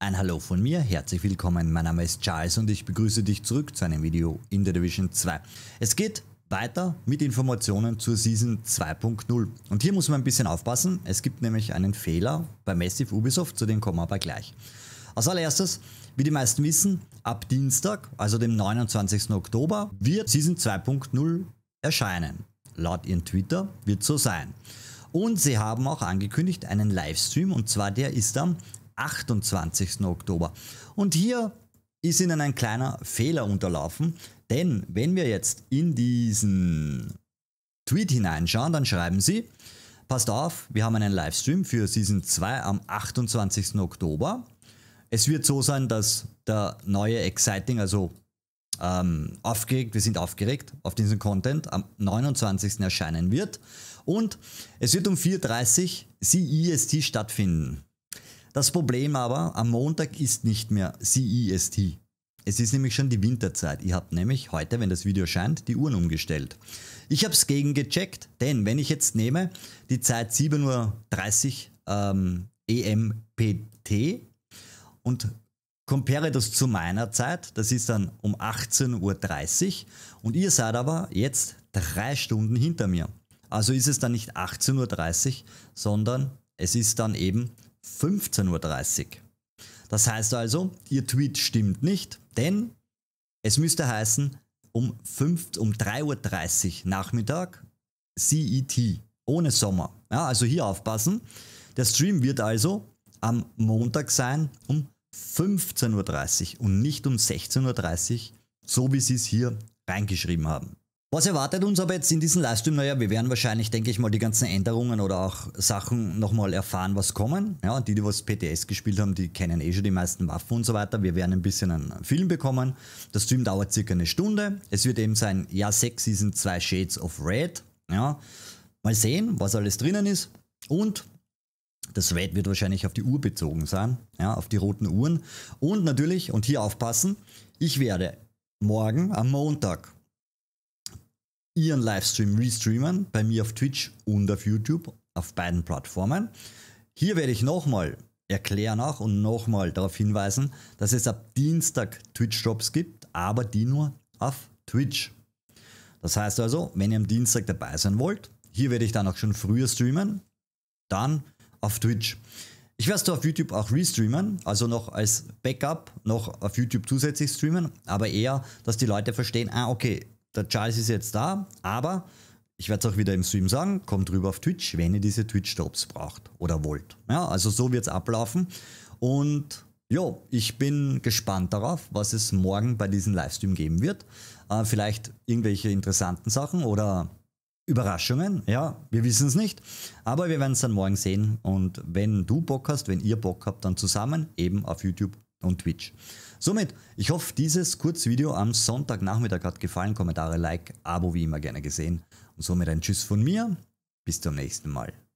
Ein Hallo von mir, herzlich willkommen, mein Name ist Charles und ich begrüße dich zurück zu einem Video in der Division 2. Es geht weiter mit Informationen zur Season 2.0 und hier muss man ein bisschen aufpassen, es gibt nämlich einen Fehler bei Massive Ubisoft, zu dem kommen wir aber gleich. Als allererstes, wie die meisten wissen, ab Dienstag, also dem 29. Oktober, wird Season 2.0 erscheinen. Laut ihren Twitter wird so sein. Und sie haben auch angekündigt einen Livestream und zwar der ist am 28. Oktober. Und hier ist Ihnen ein kleiner Fehler unterlaufen, denn wenn wir jetzt in diesen Tweet hineinschauen, dann schreiben Sie, passt auf, wir haben einen Livestream für Season 2 am 28. Oktober. Es wird so sein, dass der neue Exciting, also ähm, aufgeregt, wir sind aufgeregt auf diesen Content, am 29. erscheinen wird. Und es wird um 4.30 Uhr CEST stattfinden. Das Problem aber, am Montag ist nicht mehr CEST. Es ist nämlich schon die Winterzeit. Ihr habt nämlich heute, wenn das Video scheint, die Uhren umgestellt. Ich habe es gegengecheckt, denn wenn ich jetzt nehme die Zeit 7.30 Uhr ähm, EMPT und compare das zu meiner Zeit, das ist dann um 18.30 Uhr und ihr seid aber jetzt drei Stunden hinter mir. Also ist es dann nicht 18.30 Uhr, sondern es ist dann eben 15.30 Uhr. Das heißt also, Ihr Tweet stimmt nicht, denn es müsste heißen, um, um 3.30 Uhr Nachmittag CET, ohne Sommer. Ja, also hier aufpassen. Der Stream wird also am Montag sein um 15.30 Uhr und nicht um 16.30 Uhr, so wie Sie es hier reingeschrieben haben. Was erwartet uns aber jetzt in diesem Livestream? Naja, wir werden wahrscheinlich, denke ich mal, die ganzen Änderungen oder auch Sachen nochmal erfahren, was kommen. Ja, die, die was PTS gespielt haben, die kennen eh schon die meisten Waffen und so weiter. Wir werden ein bisschen einen Film bekommen. Das Stream dauert circa eine Stunde. Es wird eben sein, ja, 6 Season 2 Shades of Red. Ja, mal sehen, was alles drinnen ist. Und das Red wird wahrscheinlich auf die Uhr bezogen sein. Ja, auf die roten Uhren. Und natürlich, und hier aufpassen, ich werde morgen am Montag ihren Livestream restreamen, bei mir auf Twitch und auf YouTube, auf beiden Plattformen. Hier werde ich nochmal erklären auch und nochmal darauf hinweisen, dass es ab Dienstag Twitch-Drops gibt, aber die nur auf Twitch. Das heißt also, wenn ihr am Dienstag dabei sein wollt, hier werde ich dann auch schon früher streamen, dann auf Twitch. Ich werde es auf YouTube auch restreamen, also noch als Backup, noch auf YouTube zusätzlich streamen, aber eher, dass die Leute verstehen, ah okay, der Charles ist jetzt da, aber ich werde es auch wieder im Stream sagen, kommt rüber auf Twitch, wenn ihr diese Twitch-Drops braucht oder wollt. Ja, also so wird es ablaufen. Und ja, ich bin gespannt darauf, was es morgen bei diesem Livestream geben wird. Äh, vielleicht irgendwelche interessanten Sachen oder Überraschungen. Ja, wir wissen es nicht. Aber wir werden es dann morgen sehen. Und wenn du Bock hast, wenn ihr Bock habt, dann zusammen eben auf YouTube und Twitch. Somit, ich hoffe, dieses Kurzvideo am Sonntagnachmittag hat gefallen. Kommentare, Like, Abo wie immer gerne gesehen. Und somit ein Tschüss von mir. Bis zum nächsten Mal.